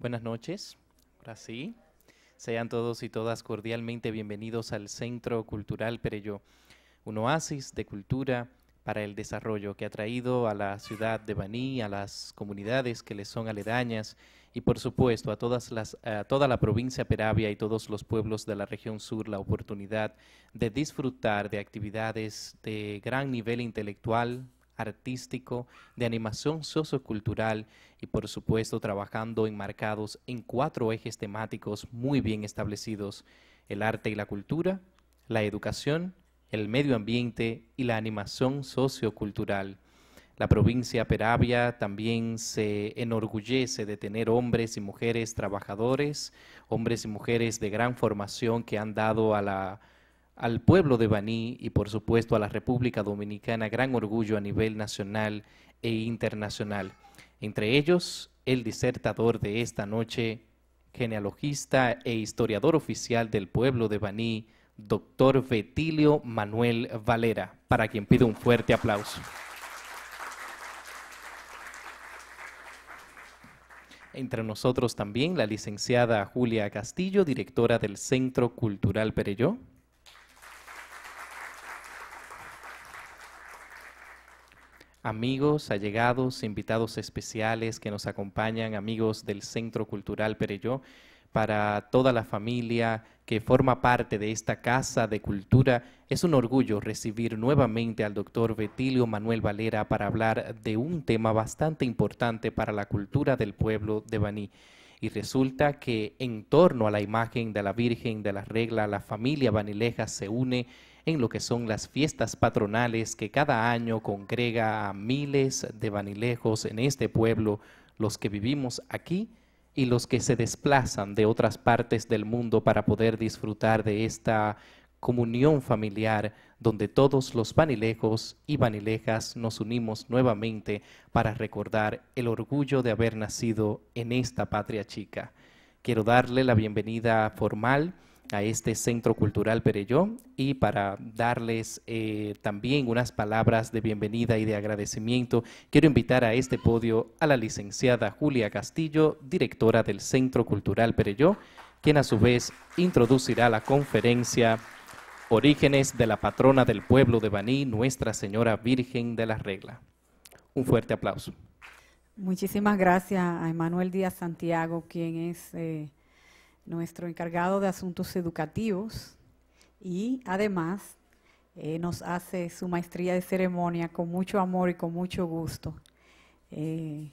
Buenas noches. Ahora sí. Sean todos y todas cordialmente bienvenidos al Centro Cultural Perello, un oasis de cultura para el desarrollo que ha traído a la ciudad de Baní, a las comunidades que le son aledañas y por supuesto a, todas las, a toda la provincia Peravia y todos los pueblos de la región sur la oportunidad de disfrutar de actividades de gran nivel intelectual, artístico, de animación sociocultural y por supuesto trabajando enmarcados en cuatro ejes temáticos muy bien establecidos, el arte y la cultura, la educación, el medio ambiente y la animación sociocultural. La provincia Peravia también se enorgullece de tener hombres y mujeres trabajadores, hombres y mujeres de gran formación que han dado a la al pueblo de Baní y por supuesto a la República Dominicana gran orgullo a nivel nacional e internacional. Entre ellos, el disertador de esta noche, genealogista e historiador oficial del pueblo de Baní, doctor Betilio Manuel Valera, para quien pido un fuerte aplauso. Entre nosotros también la licenciada Julia Castillo, directora del Centro Cultural Perelló. amigos, allegados, invitados especiales que nos acompañan, amigos del Centro Cultural Pereyó, para toda la familia que forma parte de esta Casa de Cultura. Es un orgullo recibir nuevamente al doctor Betilio Manuel Valera para hablar de un tema bastante importante para la cultura del pueblo de Baní. Y resulta que en torno a la imagen de la Virgen de la Regla, la familia banileja se une en lo que son las fiestas patronales que cada año congrega a miles de vanilejos en este pueblo, los que vivimos aquí y los que se desplazan de otras partes del mundo para poder disfrutar de esta comunión familiar donde todos los vanilejos y vanilejas nos unimos nuevamente para recordar el orgullo de haber nacido en esta patria chica. Quiero darle la bienvenida formal a este Centro Cultural Perelló y para darles eh, también unas palabras de bienvenida y de agradecimiento, quiero invitar a este podio a la licenciada Julia Castillo, directora del Centro Cultural Perelló, quien a su vez introducirá la conferencia Orígenes de la Patrona del Pueblo de Baní, Nuestra Señora Virgen de la Regla. Un fuerte aplauso. Muchísimas gracias a Emanuel Díaz Santiago, quien es... Eh, nuestro encargado de asuntos educativos y además eh, nos hace su maestría de ceremonia con mucho amor y con mucho gusto. Eh,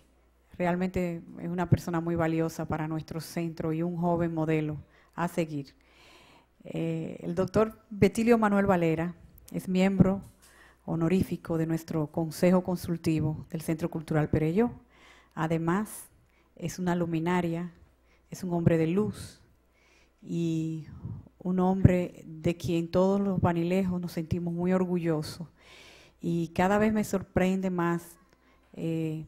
realmente es una persona muy valiosa para nuestro centro y un joven modelo a seguir. Eh, el doctor Betilio Manuel Valera es miembro honorífico de nuestro Consejo Consultivo del Centro Cultural Pereyó. Además, es una luminaria, es un hombre de luz, y un hombre de quien todos los banilejos nos sentimos muy orgullosos. Y cada vez me sorprende más eh,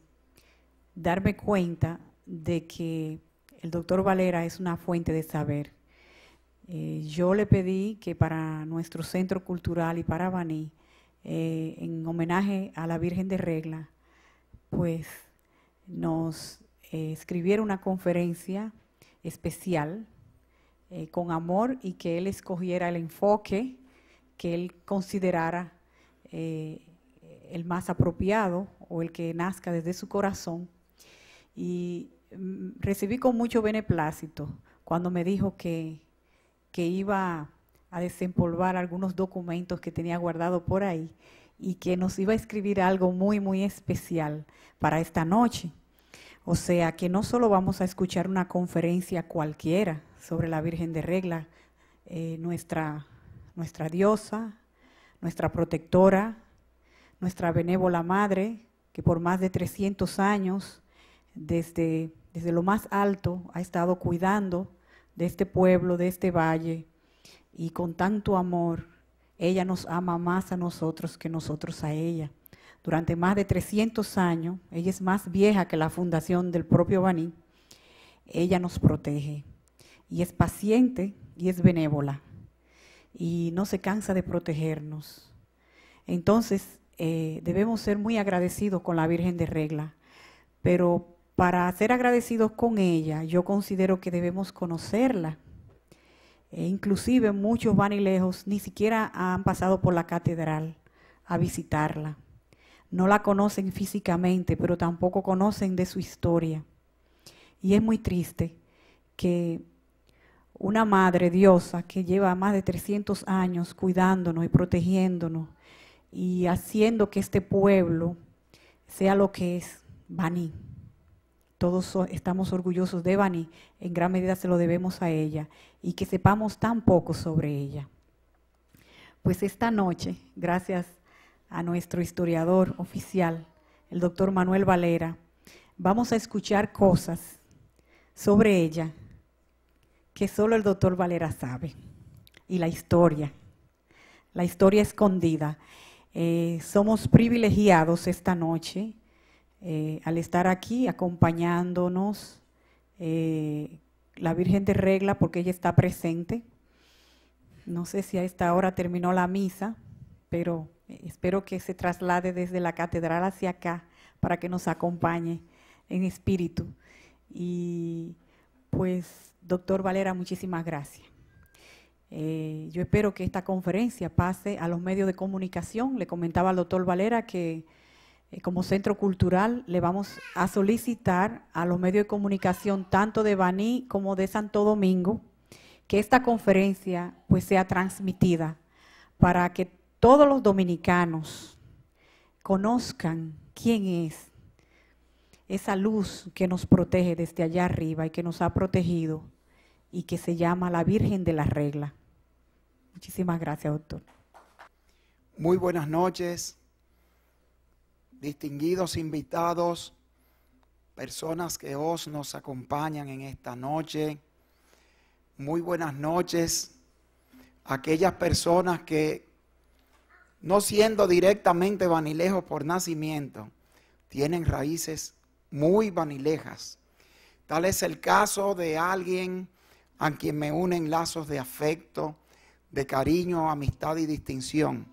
darme cuenta de que el doctor Valera es una fuente de saber. Eh, yo le pedí que para nuestro centro cultural y para Baní, eh, en homenaje a la Virgen de Regla, pues nos escribiera una conferencia especial eh, con amor y que él escogiera el enfoque que él considerara eh, el más apropiado o el que nazca desde su corazón. Y mm, recibí con mucho beneplácito cuando me dijo que, que iba a desempolvar algunos documentos que tenía guardado por ahí y que nos iba a escribir algo muy, muy especial para esta noche. O sea que no solo vamos a escuchar una conferencia cualquiera, sobre la Virgen de Regla, eh, nuestra, nuestra diosa, nuestra protectora, nuestra benévola madre, que por más de 300 años, desde, desde lo más alto, ha estado cuidando de este pueblo, de este valle, y con tanto amor, ella nos ama más a nosotros que nosotros a ella. Durante más de 300 años, ella es más vieja que la fundación del propio Baní, ella nos protege y es paciente y es benévola y no se cansa de protegernos. Entonces, eh, debemos ser muy agradecidos con la Virgen de Regla, pero para ser agradecidos con ella, yo considero que debemos conocerla. E inclusive muchos van y lejos, ni siquiera han pasado por la catedral a visitarla. No la conocen físicamente, pero tampoco conocen de su historia. Y es muy triste que una madre diosa que lleva más de 300 años cuidándonos y protegiéndonos y haciendo que este pueblo sea lo que es Bani. Todos estamos orgullosos de Bani, en gran medida se lo debemos a ella y que sepamos tan poco sobre ella. Pues esta noche, gracias a nuestro historiador oficial, el doctor Manuel Valera, vamos a escuchar cosas sobre ella que solo el doctor Valera sabe, y la historia, la historia escondida. Eh, somos privilegiados esta noche eh, al estar aquí acompañándonos eh, la Virgen de Regla porque ella está presente. No sé si a esta hora terminó la misa, pero espero que se traslade desde la catedral hacia acá para que nos acompañe en espíritu. Y pues Doctor Valera, muchísimas gracias. Eh, yo espero que esta conferencia pase a los medios de comunicación. Le comentaba al doctor Valera que eh, como centro cultural le vamos a solicitar a los medios de comunicación tanto de Baní como de Santo Domingo que esta conferencia pues sea transmitida para que todos los dominicanos conozcan quién es esa luz que nos protege desde allá arriba y que nos ha protegido y que se llama la Virgen de la Regla. Muchísimas gracias, doctor. Muy buenas noches, distinguidos invitados, personas que os nos acompañan en esta noche. Muy buenas noches, aquellas personas que, no siendo directamente vanilejos por nacimiento, tienen raíces muy vanilejas. Tal es el caso de alguien a quien me unen lazos de afecto, de cariño, amistad y distinción.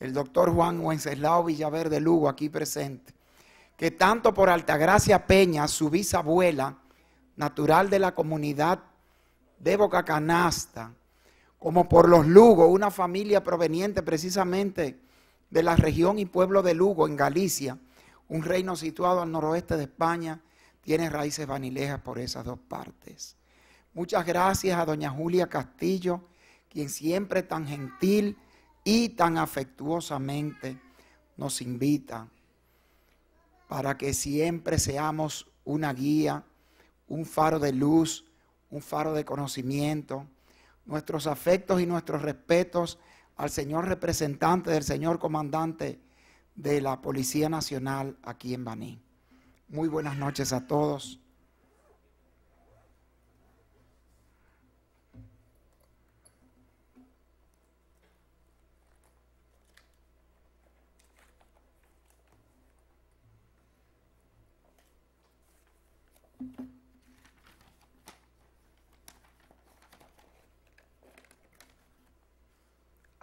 El doctor Juan Wenceslao Villaverde Lugo, aquí presente, que tanto por Altagracia Peña, su bisabuela, natural de la comunidad de Boca Canasta, como por los Lugo, una familia proveniente precisamente de la región y pueblo de Lugo, en Galicia, un reino situado al noroeste de España tiene raíces vanilejas por esas dos partes. Muchas gracias a doña Julia Castillo, quien siempre tan gentil y tan afectuosamente nos invita para que siempre seamos una guía, un faro de luz, un faro de conocimiento. Nuestros afectos y nuestros respetos al señor representante del señor comandante de la Policía Nacional aquí en Baní. Muy buenas noches a todos.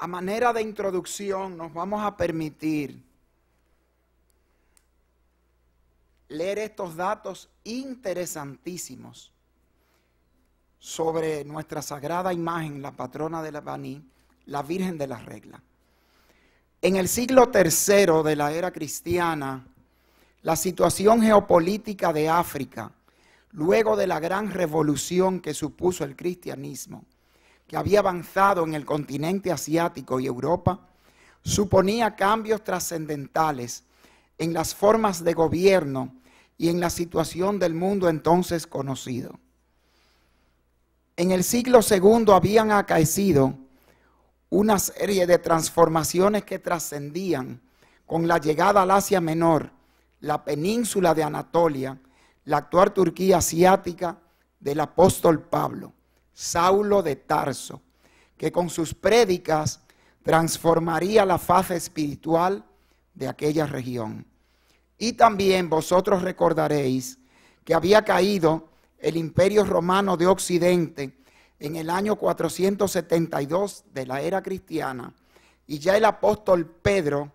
A manera de introducción, nos vamos a permitir leer estos datos interesantísimos sobre nuestra sagrada imagen, la patrona de la Baní, la Virgen de la Regla. En el siglo III de la era cristiana, la situación geopolítica de África, luego de la gran revolución que supuso el cristianismo, que había avanzado en el continente asiático y Europa, suponía cambios trascendentales en las formas de gobierno y en la situación del mundo entonces conocido. En el siglo segundo habían acaecido una serie de transformaciones que trascendían con la llegada al Asia Menor, la península de Anatolia, la actual Turquía asiática del apóstol Pablo, Saulo de Tarso, que con sus prédicas transformaría la faz espiritual de aquella región. Y también vosotros recordaréis que había caído el imperio romano de Occidente en el año 472 de la era cristiana y ya el apóstol Pedro,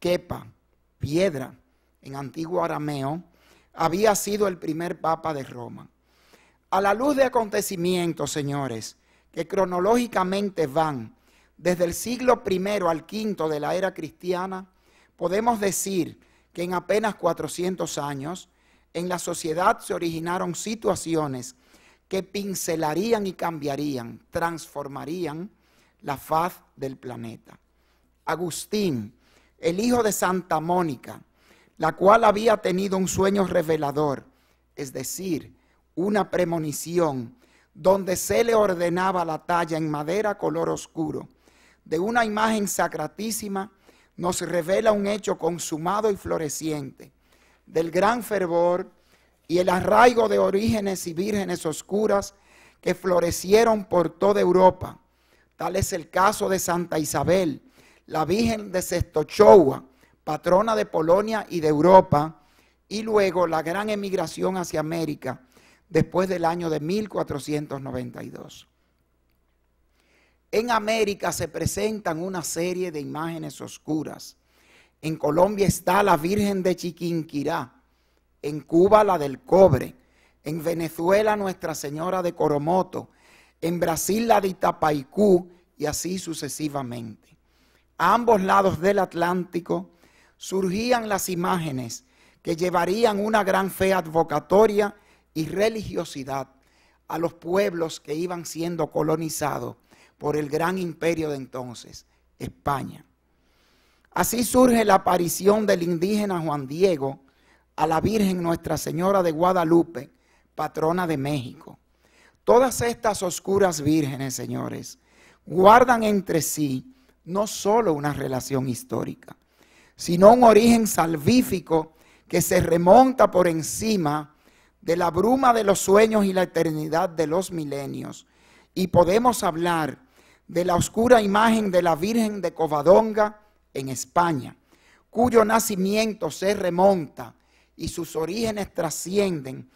quepa, piedra en antiguo arameo, había sido el primer papa de Roma. A la luz de acontecimientos, señores, que cronológicamente van desde el siglo I al V de la era cristiana, podemos decir que en apenas 400 años en la sociedad se originaron situaciones que pincelarían y cambiarían, transformarían la faz del planeta. Agustín, el hijo de Santa Mónica, la cual había tenido un sueño revelador, es decir, una premonición, donde se le ordenaba la talla en madera color oscuro de una imagen sacratísima nos revela un hecho consumado y floreciente del gran fervor y el arraigo de orígenes y vírgenes oscuras que florecieron por toda Europa. Tal es el caso de Santa Isabel, la Virgen de Sestochowa, patrona de Polonia y de Europa, y luego la gran emigración hacia América después del año de 1492. En América se presentan una serie de imágenes oscuras. En Colombia está la Virgen de Chiquinquirá, en Cuba la del cobre, en Venezuela Nuestra Señora de Coromoto, en Brasil la de Itapaicú y así sucesivamente. A ambos lados del Atlántico surgían las imágenes que llevarían una gran fe advocatoria y religiosidad a los pueblos que iban siendo colonizados por el gran imperio de entonces, España. Así surge la aparición del indígena Juan Diego a la Virgen Nuestra Señora de Guadalupe, patrona de México. Todas estas oscuras vírgenes, señores, guardan entre sí no solo una relación histórica, sino un origen salvífico que se remonta por encima de la bruma de los sueños y la eternidad de los milenios. Y podemos hablar de la oscura imagen de la Virgen de Covadonga en España, cuyo nacimiento se remonta y sus orígenes trascienden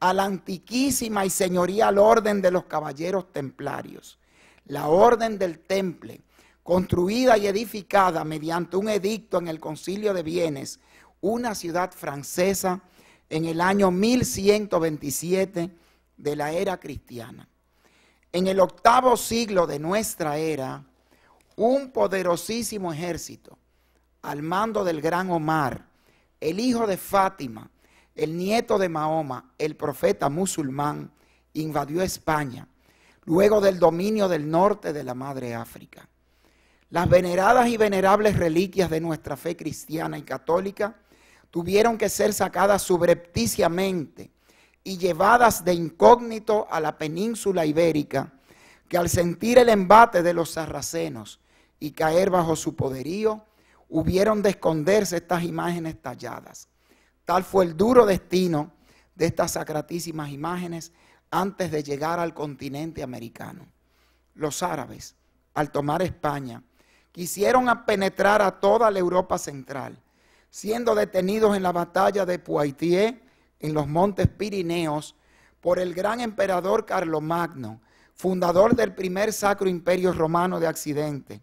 a la antiquísima y señorial orden de los caballeros templarios, la orden del temple, construida y edificada mediante un edicto en el concilio de Bienes, una ciudad francesa, en el año 1127 de la era cristiana en el octavo siglo de nuestra era, un poderosísimo ejército al mando del gran Omar, el hijo de Fátima, el nieto de Mahoma, el profeta musulmán, invadió España, luego del dominio del norte de la Madre África. Las veneradas y venerables reliquias de nuestra fe cristiana y católica tuvieron que ser sacadas subrepticiamente y llevadas de incógnito a la península ibérica, que al sentir el embate de los sarracenos y caer bajo su poderío, hubieron de esconderse estas imágenes talladas. Tal fue el duro destino de estas sacratísimas imágenes antes de llegar al continente americano. Los árabes, al tomar España, quisieron penetrar a toda la Europa central, siendo detenidos en la batalla de Poitiers en los montes Pirineos por el gran emperador Carlomagno, fundador del primer sacro imperio romano de Occidente,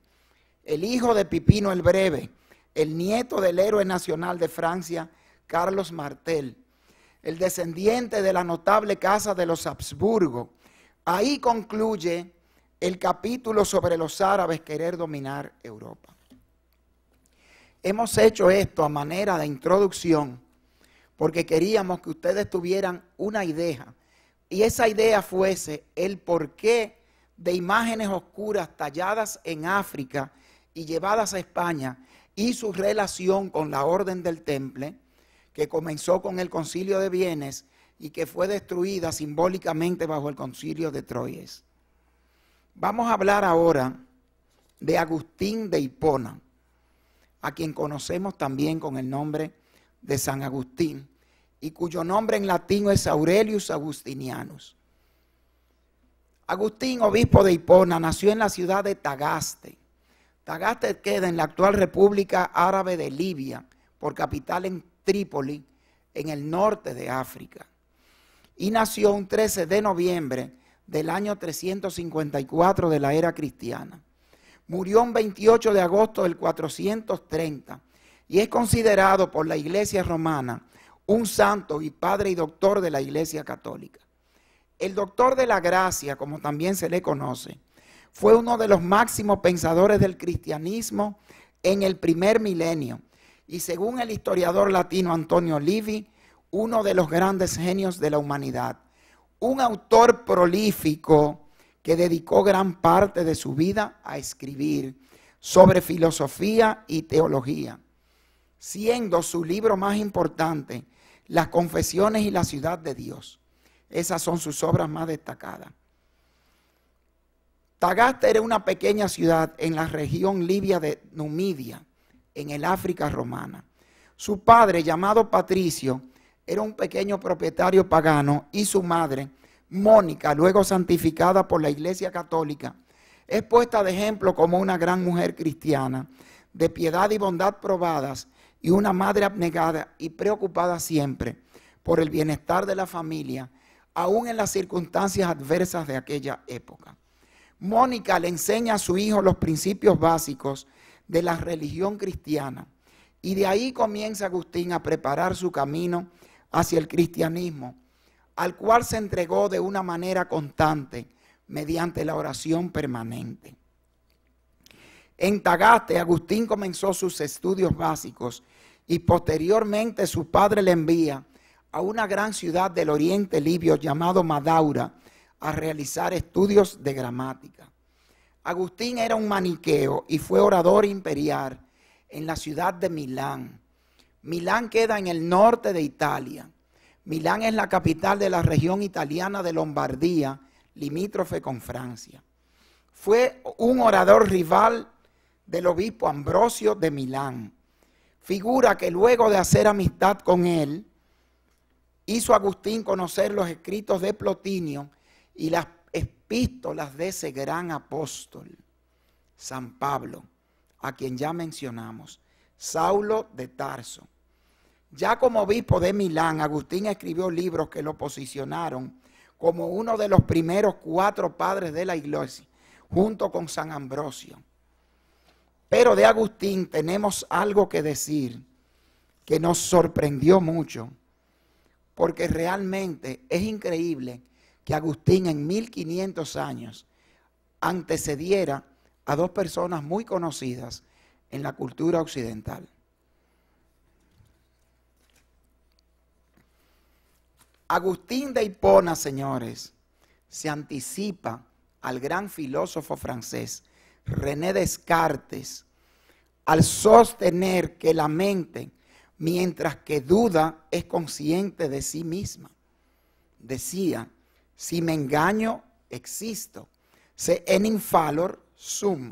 el hijo de Pipino el Breve, el nieto del héroe nacional de Francia, Carlos Martel, el descendiente de la notable casa de los Habsburgo. Ahí concluye el capítulo sobre los árabes querer dominar Europa. Hemos hecho esto a manera de introducción porque queríamos que ustedes tuvieran una idea. Y esa idea fuese el porqué de imágenes oscuras talladas en África y llevadas a España y su relación con la Orden del Temple, que comenzó con el Concilio de bienes y que fue destruida simbólicamente bajo el Concilio de Troyes. Vamos a hablar ahora de Agustín de Hipona, a quien conocemos también con el nombre de San Agustín y cuyo nombre en latín es Aurelius Agustinianus. Agustín, obispo de Hipona, nació en la ciudad de Tagaste. Tagaste queda en la actual República Árabe de Libia, por capital en Trípoli, en el norte de África. Y nació un 13 de noviembre del año 354 de la era cristiana. Murió un 28 de agosto del 430 y es considerado por la Iglesia romana un santo y padre y doctor de la Iglesia católica. El doctor de la gracia, como también se le conoce, fue uno de los máximos pensadores del cristianismo en el primer milenio y según el historiador latino Antonio Livi, uno de los grandes genios de la humanidad, un autor prolífico que dedicó gran parte de su vida a escribir sobre filosofía y teología siendo su libro más importante Las Confesiones y la Ciudad de Dios. Esas son sus obras más destacadas. Tagaste era una pequeña ciudad en la región libia de Numidia, en el África romana. Su padre, llamado Patricio, era un pequeño propietario pagano y su madre, Mónica, luego santificada por la Iglesia Católica, es puesta de ejemplo como una gran mujer cristiana, de piedad y bondad probadas y una madre abnegada y preocupada siempre por el bienestar de la familia, aún en las circunstancias adversas de aquella época. Mónica le enseña a su hijo los principios básicos de la religión cristiana y de ahí comienza Agustín a preparar su camino hacia el cristianismo, al cual se entregó de una manera constante mediante la oración permanente. En Tagaste, Agustín comenzó sus estudios básicos y posteriormente su padre le envía a una gran ciudad del oriente libio llamado Madaura a realizar estudios de gramática. Agustín era un maniqueo y fue orador imperial en la ciudad de Milán. Milán queda en el norte de Italia. Milán es la capital de la región italiana de Lombardía, limítrofe con Francia. Fue un orador rival del obispo Ambrosio de Milán, figura que luego de hacer amistad con él, hizo Agustín conocer los escritos de Plotinio y las epístolas de ese gran apóstol, San Pablo, a quien ya mencionamos, Saulo de Tarso. Ya como obispo de Milán, Agustín escribió libros que lo posicionaron como uno de los primeros cuatro padres de la iglesia, junto con San Ambrosio. Pero de Agustín tenemos algo que decir que nos sorprendió mucho, porque realmente es increíble que Agustín en 1500 años antecediera a dos personas muy conocidas en la cultura occidental. Agustín de Hipona, señores, se anticipa al gran filósofo francés René Descartes, al sostener que la mente, mientras que duda, es consciente de sí misma. Decía, si me engaño, existo. Se en infalor sum.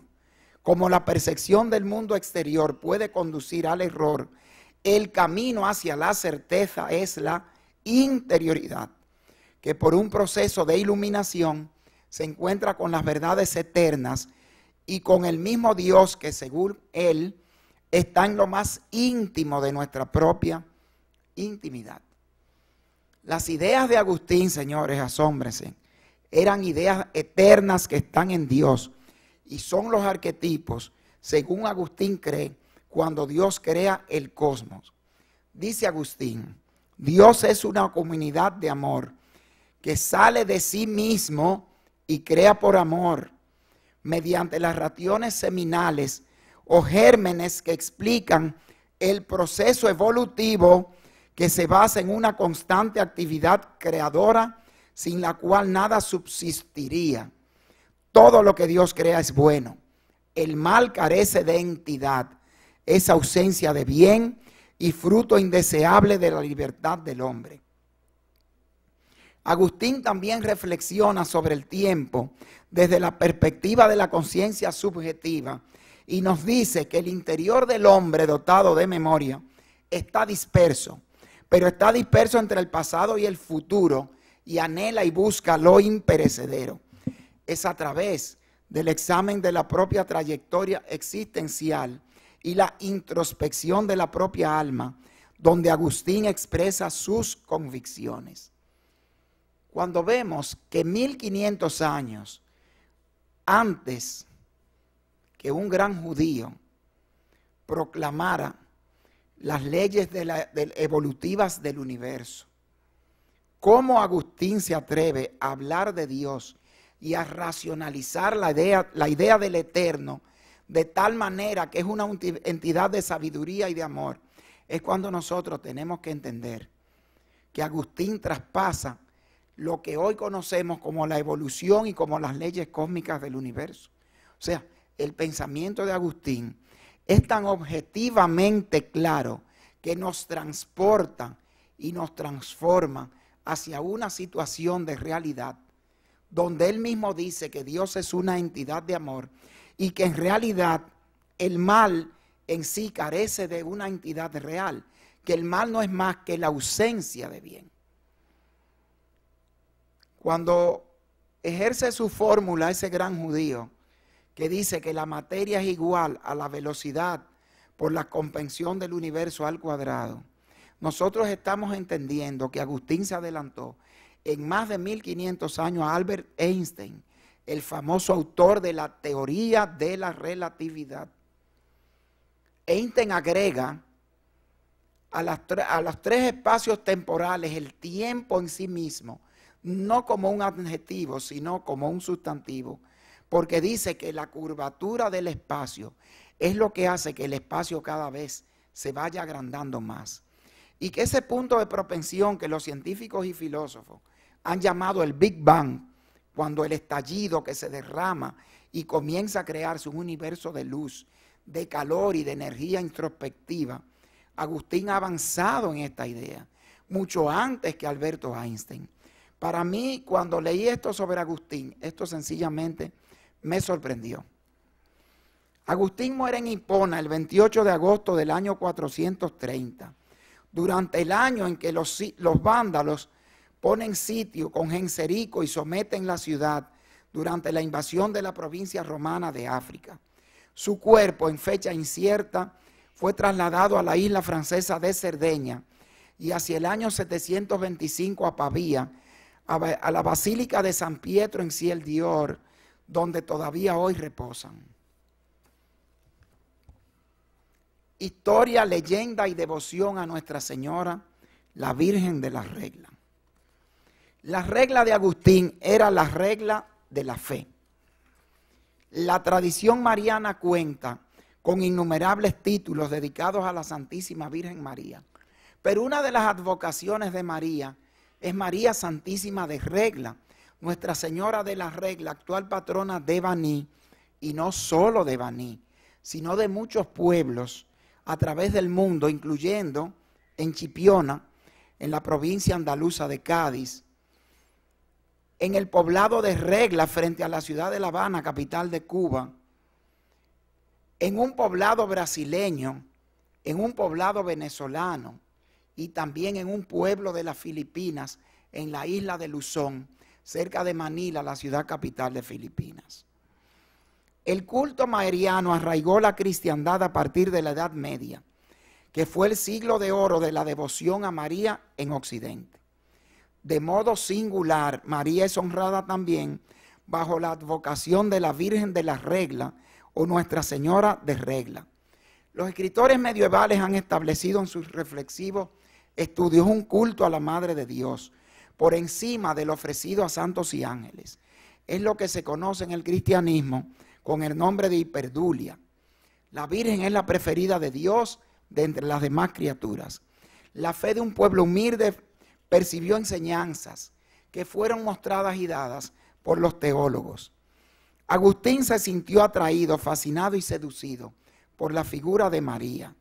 Como la percepción del mundo exterior puede conducir al error, el camino hacia la certeza es la interioridad, que por un proceso de iluminación se encuentra con las verdades eternas y con el mismo Dios que según Él está en lo más íntimo de nuestra propia intimidad. Las ideas de Agustín, señores, asómbrense, eran ideas eternas que están en Dios y son los arquetipos, según Agustín cree, cuando Dios crea el cosmos. Dice Agustín, Dios es una comunidad de amor que sale de sí mismo y crea por amor mediante las raciones seminales o gérmenes que explican el proceso evolutivo que se basa en una constante actividad creadora sin la cual nada subsistiría. Todo lo que Dios crea es bueno. El mal carece de entidad, es ausencia de bien y fruto indeseable de la libertad del hombre. Agustín también reflexiona sobre el tiempo desde la perspectiva de la conciencia subjetiva y nos dice que el interior del hombre dotado de memoria está disperso, pero está disperso entre el pasado y el futuro y anhela y busca lo imperecedero. Es a través del examen de la propia trayectoria existencial y la introspección de la propia alma donde Agustín expresa sus convicciones cuando vemos que 1500 años antes que un gran judío proclamara las leyes evolutivas del universo, ¿cómo Agustín se atreve a hablar de Dios y a racionalizar la idea, la idea del eterno de tal manera que es una entidad de sabiduría y de amor? Es cuando nosotros tenemos que entender que Agustín traspasa lo que hoy conocemos como la evolución y como las leyes cósmicas del universo. O sea, el pensamiento de Agustín es tan objetivamente claro que nos transporta y nos transforma hacia una situación de realidad donde él mismo dice que Dios es una entidad de amor y que en realidad el mal en sí carece de una entidad real, que el mal no es más que la ausencia de bien. Cuando ejerce su fórmula ese gran judío, que dice que la materia es igual a la velocidad por la comprensión del universo al cuadrado, nosotros estamos entendiendo que Agustín se adelantó en más de 1500 años a Albert Einstein, el famoso autor de la teoría de la relatividad. Einstein agrega a, a los tres espacios temporales el tiempo en sí mismo, no como un adjetivo, sino como un sustantivo, porque dice que la curvatura del espacio es lo que hace que el espacio cada vez se vaya agrandando más. Y que ese punto de propensión que los científicos y filósofos han llamado el Big Bang, cuando el estallido que se derrama y comienza a crearse un universo de luz, de calor y de energía introspectiva, Agustín ha avanzado en esta idea, mucho antes que Alberto Einstein. Para mí, cuando leí esto sobre Agustín, esto sencillamente me sorprendió. Agustín muere en Hipona el 28 de agosto del año 430, durante el año en que los, los vándalos ponen sitio con Genserico y someten la ciudad durante la invasión de la provincia romana de África. Su cuerpo, en fecha incierta, fue trasladado a la isla francesa de Cerdeña y hacia el año 725 a Pavía a la Basílica de San Pietro en Ciel Dior, donde todavía hoy reposan. Historia, leyenda y devoción a Nuestra Señora, la Virgen de la Regla. La regla de Agustín era la regla de la fe. La tradición mariana cuenta con innumerables títulos dedicados a la Santísima Virgen María. Pero una de las advocaciones de María es María Santísima de Regla, Nuestra Señora de la Regla, actual patrona de Baní, y no solo de Baní, sino de muchos pueblos a través del mundo, incluyendo en Chipiona, en la provincia andaluza de Cádiz, en el poblado de Regla, frente a la ciudad de La Habana, capital de Cuba, en un poblado brasileño, en un poblado venezolano, y también en un pueblo de las Filipinas, en la isla de Luzón, cerca de Manila, la ciudad capital de Filipinas. El culto maeriano arraigó la cristiandad a partir de la Edad Media, que fue el siglo de oro de la devoción a María en Occidente. De modo singular, María es honrada también bajo la advocación de la Virgen de la Regla o Nuestra Señora de Regla. Los escritores medievales han establecido en sus reflexivos Estudió un culto a la Madre de Dios, por encima del ofrecido a santos y ángeles. Es lo que se conoce en el cristianismo con el nombre de hiperdulia. La Virgen es la preferida de Dios de entre las demás criaturas. La fe de un pueblo humilde percibió enseñanzas que fueron mostradas y dadas por los teólogos. Agustín se sintió atraído, fascinado y seducido por la figura de María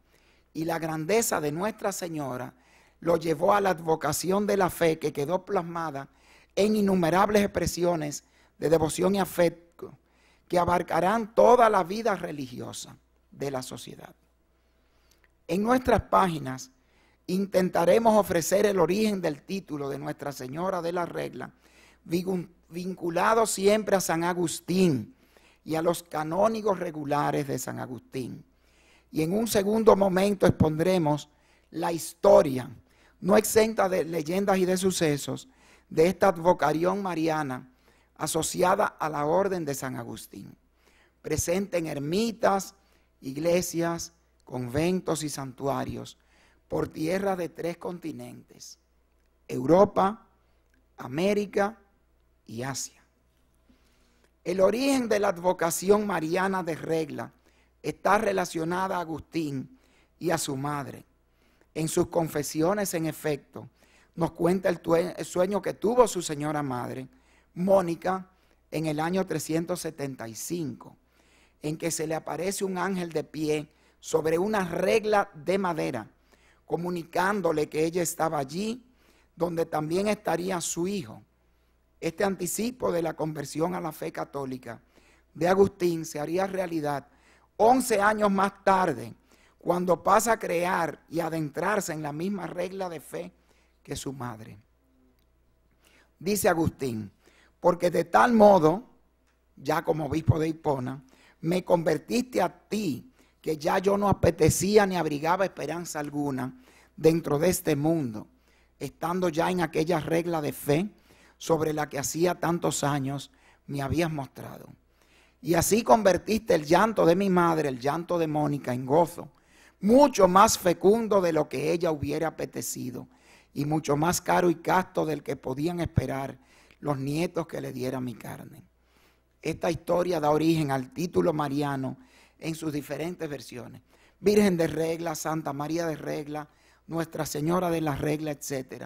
y la grandeza de Nuestra Señora lo llevó a la advocación de la fe que quedó plasmada en innumerables expresiones de devoción y afecto que abarcarán toda la vida religiosa de la sociedad. En nuestras páginas intentaremos ofrecer el origen del título de Nuestra Señora de la Regla, vinculado siempre a San Agustín y a los canónigos regulares de San Agustín. Y en un segundo momento expondremos la historia no exenta de leyendas y de sucesos de esta advocación mariana asociada a la orden de San Agustín, presente en ermitas, iglesias, conventos y santuarios por tierra de tres continentes, Europa, América y Asia. El origen de la advocación mariana de regla está relacionada a Agustín y a su madre, en sus confesiones, en efecto, nos cuenta el, sueño que tuvo su señora madre, Mónica, en el año 375, en que se le aparece un ángel de pie sobre una regla de madera, comunicándole que ella estaba allí, donde también estaría su hijo. Este anticipo de la conversión a la fe católica de Agustín se haría realidad 11 años más tarde, cuando pasa a crear y adentrarse en la misma regla de fe que su madre. Dice Agustín, porque de tal modo, ya como obispo de Hipona, me convertiste a ti, que ya yo no apetecía ni abrigaba esperanza alguna dentro de este mundo, estando ya en aquella regla de fe sobre la que hacía tantos años me habías mostrado. Y así convertiste el llanto de mi madre, el llanto de Mónica, en gozo mucho más fecundo de lo que ella hubiera apetecido y mucho más caro y casto del que podían esperar los nietos que le diera mi carne. Esta historia da origen al título mariano en sus diferentes versiones. Virgen de regla, Santa María de regla, Nuestra Señora de la regla, etc.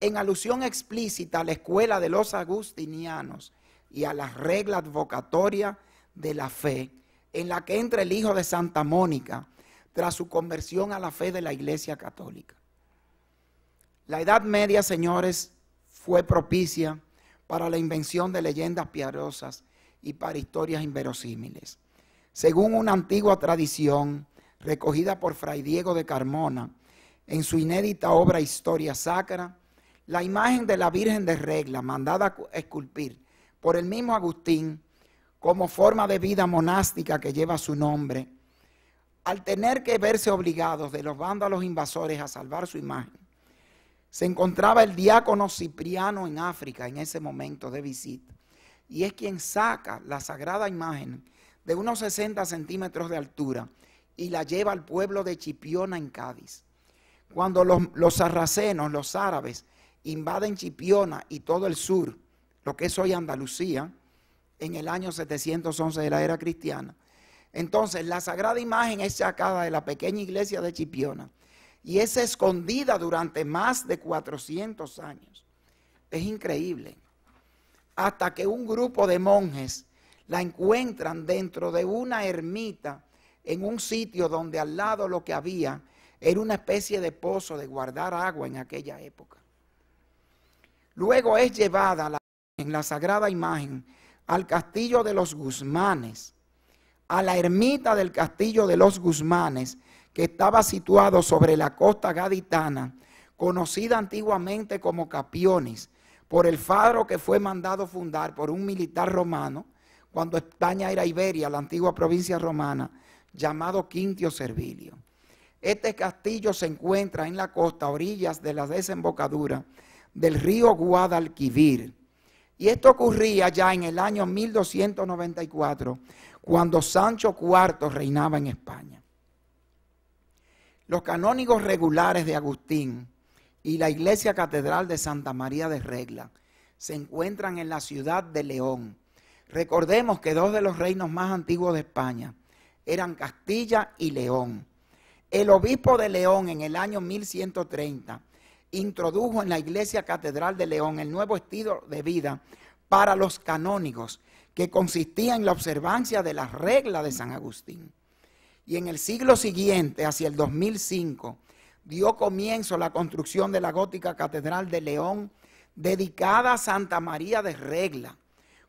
En alusión explícita a la escuela de los agustinianos y a la regla advocatoria de la fe, en la que entra el hijo de Santa Mónica, tras su conversión a la fe de la Iglesia Católica. La Edad Media, señores, fue propicia para la invención de leyendas piadosas y para historias inverosímiles. Según una antigua tradición recogida por Fray Diego de Carmona en su inédita obra Historia Sacra, la imagen de la Virgen de Regla, mandada a esculpir por el mismo Agustín como forma de vida monástica que lleva su nombre, al tener que verse obligados de los vándalos invasores a salvar su imagen, se encontraba el diácono Cipriano en África en ese momento de visita, y es quien saca la sagrada imagen de unos 60 centímetros de altura y la lleva al pueblo de Chipiona en Cádiz. Cuando los, los sarracenos, los árabes, invaden Chipiona y todo el sur, lo que es hoy Andalucía, en el año 711 de la era cristiana, entonces, la sagrada imagen es sacada de la pequeña iglesia de Chipiona y es escondida durante más de 400 años. Es increíble. Hasta que un grupo de monjes la encuentran dentro de una ermita en un sitio donde al lado lo que había era una especie de pozo de guardar agua en aquella época. Luego es llevada la, en la sagrada imagen al castillo de los Guzmanes a la ermita del castillo de los Guzmanes, que estaba situado sobre la costa gaditana, conocida antiguamente como Capiones, por el faro que fue mandado fundar por un militar romano cuando España era Iberia, la antigua provincia romana, llamado Quintio Servilio. Este castillo se encuentra en la costa, a orillas de la desembocadura del río Guadalquivir. Y esto ocurría ya en el año 1294, cuando Sancho IV reinaba en España. Los canónigos regulares de Agustín y la iglesia catedral de Santa María de Regla se encuentran en la ciudad de León. Recordemos que dos de los reinos más antiguos de España eran Castilla y León. El obispo de León en el año 1130 introdujo en la iglesia catedral de León el nuevo estilo de vida para los canónigos que consistía en la observancia de las reglas de San Agustín. Y en el siglo siguiente, hacia el 2005, dio comienzo la construcción de la gótica Catedral de León, dedicada a Santa María de Regla,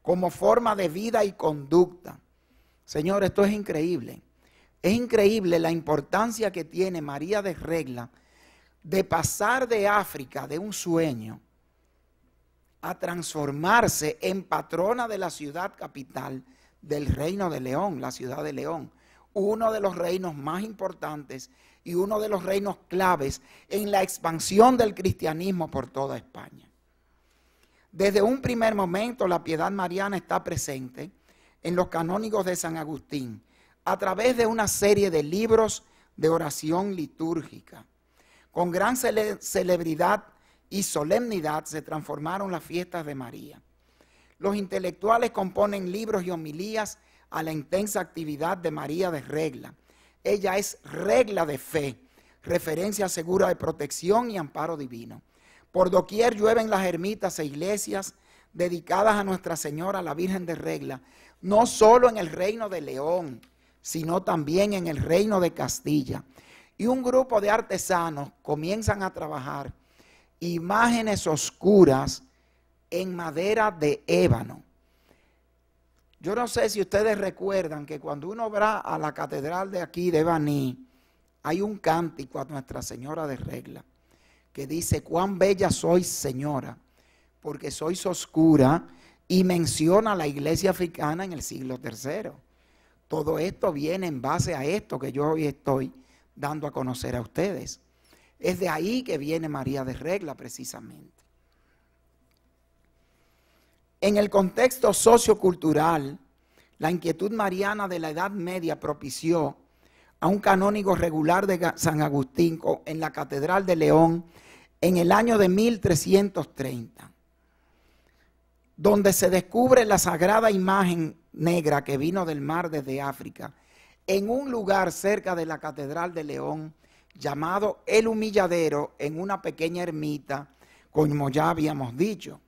como forma de vida y conducta. Señor, esto es increíble. Es increíble la importancia que tiene María de Regla de pasar de África, de un sueño, a transformarse en patrona de la ciudad capital del reino de León, la ciudad de León, uno de los reinos más importantes y uno de los reinos claves en la expansión del cristianismo por toda España. Desde un primer momento la piedad mariana está presente en los canónigos de San Agustín a través de una serie de libros de oración litúrgica. Con gran celebridad y solemnidad se transformaron las fiestas de María. Los intelectuales componen libros y homilías a la intensa actividad de María de regla. Ella es regla de fe, referencia segura de protección y amparo divino. Por doquier llueven las ermitas e iglesias dedicadas a Nuestra Señora, la Virgen de regla, no solo en el reino de León, sino también en el reino de Castilla. Y un grupo de artesanos comienzan a trabajar imágenes oscuras en madera de ébano. Yo no sé si ustedes recuerdan que cuando uno va a la catedral de aquí de Baní, hay un cántico a Nuestra Señora de Regla que dice, cuán bella sois señora, porque sois oscura, y menciona la iglesia africana en el siglo III. Todo esto viene en base a esto que yo hoy estoy dando a conocer a ustedes. Es de ahí que viene María de Regla precisamente. En el contexto sociocultural, la inquietud mariana de la Edad Media propició a un canónigo regular de San Agustín en la Catedral de León en el año de 1330, donde se descubre la sagrada imagen negra que vino del mar desde África, en un lugar cerca de la Catedral de León, llamado El Humilladero en una pequeña ermita, como ya habíamos dicho.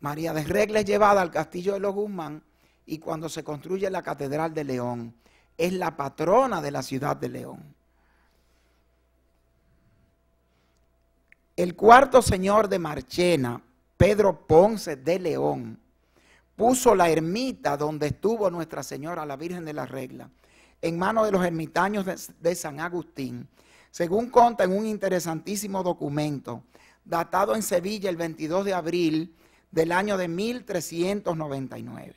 María de Regla es llevada al castillo de los Guzmán y cuando se construye la Catedral de León, es la patrona de la ciudad de León. El cuarto señor de Marchena, Pedro Ponce de León, puso la ermita donde estuvo Nuestra Señora, la Virgen de la Regla, en manos de los ermitaños de, San Agustín. Según conta en un interesantísimo documento datado en Sevilla el 22 de abril del año de 1399.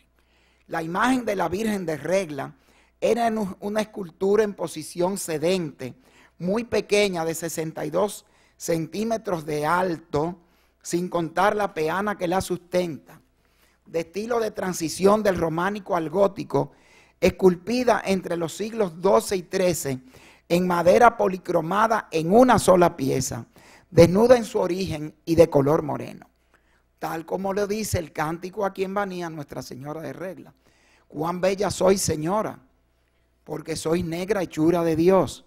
La imagen de la Virgen de Regla era una escultura en posición sedente, muy pequeña, de 62 centímetros de alto, sin contar la peana que la sustenta, de estilo de transición del románico al gótico esculpida entre los siglos XII y XIII en madera policromada en una sola pieza, desnuda en su origen y de color moreno. Tal como lo dice el cántico a quien vanía Nuestra Señora de Regla. Cuán bella soy, Señora, porque soy negra hechura de Dios.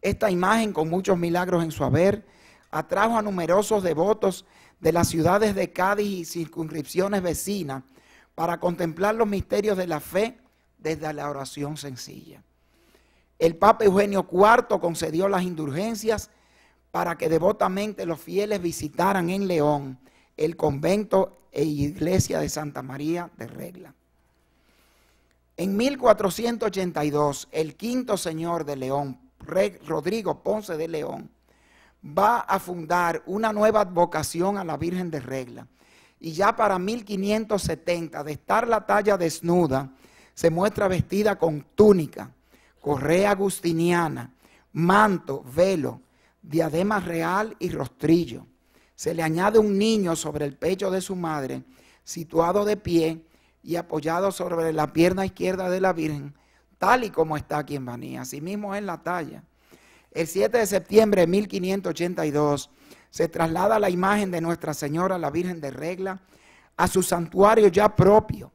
Esta imagen, con muchos milagros en su haber, atrajo a numerosos devotos de las ciudades de Cádiz y circunscripciones vecinas para contemplar los misterios de la fe desde la oración sencilla. El Papa Eugenio IV concedió las indulgencias para que devotamente los fieles visitaran en León el convento e iglesia de Santa María de Regla. En 1482, el quinto señor de León, Rodrigo Ponce de León, va a fundar una nueva advocación a la Virgen de Regla. Y ya para 1570, de estar la talla desnuda, se muestra vestida con túnica, correa agustiniana, manto, velo, diadema real y rostrillo. Se le añade un niño sobre el pecho de su madre, situado de pie y apoyado sobre la pierna izquierda de la Virgen, tal y como está aquí en así Asimismo en la talla. El 7 de septiembre de 1582 se traslada la imagen de Nuestra Señora, la Virgen de Regla, a su santuario ya propio,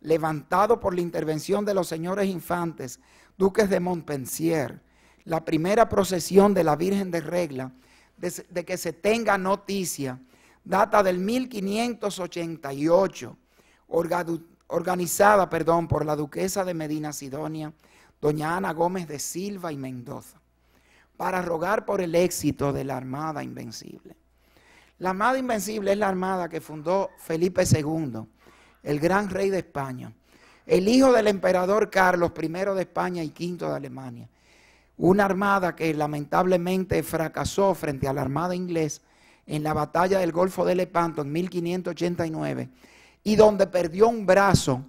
levantado por la intervención de los señores infantes, duques de Montpensier, la primera procesión de la Virgen de Regla, de, que se tenga noticia, data del 1588, organizada perdón, por la duquesa de Medina Sidonia, doña Ana Gómez de Silva y Mendoza, para rogar por el éxito de la Armada Invencible. La Armada Invencible es la armada que fundó Felipe II el gran rey de España, el hijo del emperador Carlos I de España y V de Alemania. Una armada que lamentablemente fracasó frente a la armada inglesa en la batalla del Golfo de Lepanto en 1589 y donde perdió un brazo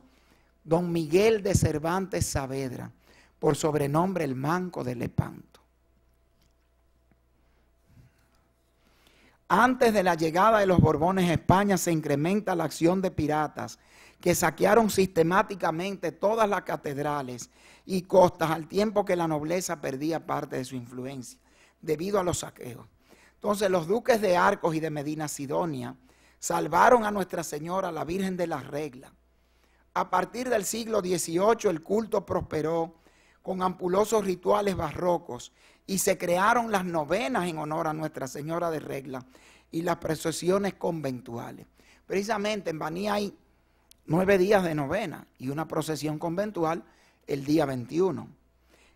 don Miguel de Cervantes Saavedra, por sobrenombre el Manco de Lepanto. Antes de la llegada de los Borbones a España se incrementa la acción de piratas que saquearon sistemáticamente todas las catedrales y costas al tiempo que la nobleza perdía parte de su influencia debido a los saqueos. Entonces los duques de Arcos y de Medina Sidonia salvaron a Nuestra Señora, la Virgen de la Regla. A partir del siglo XVIII el culto prosperó con ampulosos rituales barrocos y se crearon las novenas en honor a Nuestra Señora de Regla y las procesiones conventuales. Precisamente en Baní hay nueve días de novena y una procesión conventual el día 21.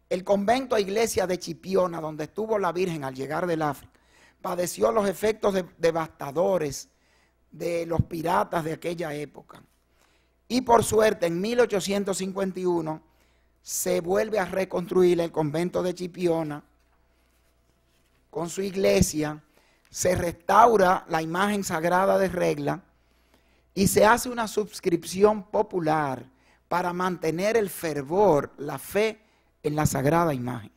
El convento e iglesia de Chipiona, donde estuvo la Virgen al llegar del África, padeció los efectos devastadores de los piratas de aquella época. Y por suerte, en 1851 se vuelve a reconstruir el convento de Chipiona con su iglesia, se restaura la imagen sagrada de regla y se hace una suscripción popular para mantener el fervor, la fe en la sagrada imagen.